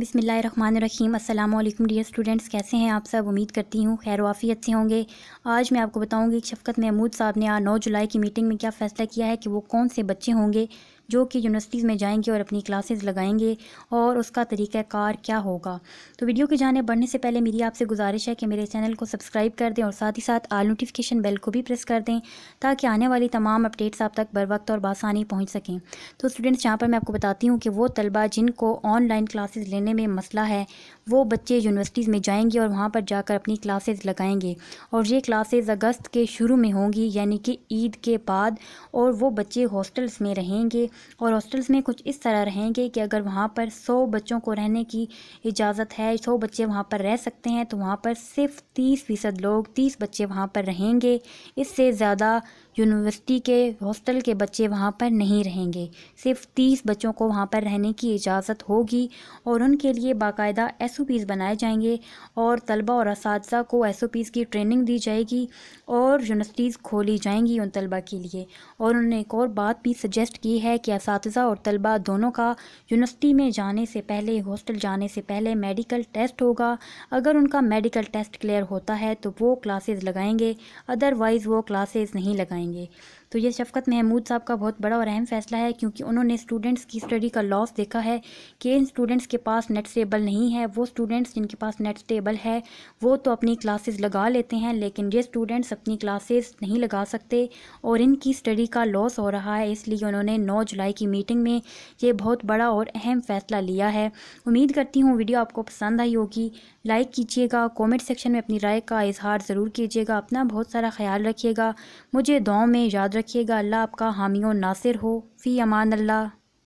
बिसमीम अल्लाम dear students कैसे हैं आप सब उम्मीद करती हूँ खैर वाफ़ियत से होंगे आज मैं आपको बताऊँगी कि शफकत महमूद साहब ने नौ जुलाई की मीटिंग में क्या फ़ैसला किया है कि वो कौन से बच्चे होंगे जो कि यूनिवर्सिटीज़ में जाएंगे और अपनी क्लासेस लगाएंगे और उसका कार क्या होगा तो वीडियो की जाने बढ़ने से पहले मेरी आपसे गुजारिश है कि मेरे चैनल को सब्सक्राइब कर दें और साथ ही साथ आल नोटिफिकेशन बेल को भी प्रेस कर दें ताकि आने वाली तमाम अपडेट्स आप तक बर वक्त और बासानी पहुँच सकें तो स्टूडेंट्स यहाँ पर मैं आपको बताती हूँ कि वो तलबा जिनको ऑनलाइन क्लासेज लेने में मसला है वो बच्चे यूनिवर्सिटीज़ में जाएंगे और वहाँ पर जाकर अपनी क्लासेज लगाएंगे और ये क्लासेज अगस्त के शुरू में होंगी यानी कि ईद के बाद और वो बच्चे हॉस्टल्स में रहेंगे और हॉस्टल्स में कुछ इस तरह रहेंगे कि अगर वहाँ पर सौ बच्चों को रहने की इजाज़त है सौ बच्चे वहाँ पर रह सकते हैं तो वहाँ पर सिर्फ तीस फ़ीसद लोग तीस बच्चे वहाँ पर रहेंगे इससे ज़्यादा यूनिवर्सिटी के हॉस्टल के बच्चे वहाँ पर नहीं रहेंगे सिर्फ तीस बच्चों को वहाँ पर रहने की इजाज़त होगी और उनके लिए बाकायदा एस बनाए जाएंगे और तलबा और इस को एस की ट्रेनिंग दी जाएगी और यूनिवर्सिटीज़ खोली जाएंगी उन तलबा के लिए और उन्होंने एक और बात भी सजेस्ट की है कि कि इस और तलबा दोनों का यूनिवर्सिटी में जाने से पहले हॉस्टल जाने से पहले मेडिकल टेस्ट होगा अगर उनका मेडिकल टेस्ट क्लियर होता है तो वो क्लासेस लगाएंगे अदरवाइज़ वो क्लासेस नहीं लगाएंगे तो ये शफकत महमूद साहब का बहुत बड़ा और अहम फैसला है क्योंकि उन्होंने स्टूडेंट्स की स्टडी का लॉस देखा है कि इन स्टूडेंट्स के पास नेट स्टेबल नहीं है वो स्टूडेंट्स जिनके पास नेट स्टेबल है वो तो अपनी क्लासेस लगा लेते हैं लेकिन ये स्टूडेंट्स अपनी क्लासेस नहीं लगा सकते और इनकी स्टडी का लॉस हो रहा है इसलिए उन्होंने नौ जुलाई की मीटिंग में ये बहुत बड़ा और अहम फैसला लिया है उम्मीद करती हूँ वीडियो आपको पसंद आई होगी लाइक कीजिएगा कमेंट सेक्शन में अपनी राय का इजहार ज़रूर कीजिएगा अपना बहुत सारा ख्याल रखिएगा मुझे दो में याद रखिएगा अल्लाह आपका हामी और नासिर हो फ़ी अमान अल्लाह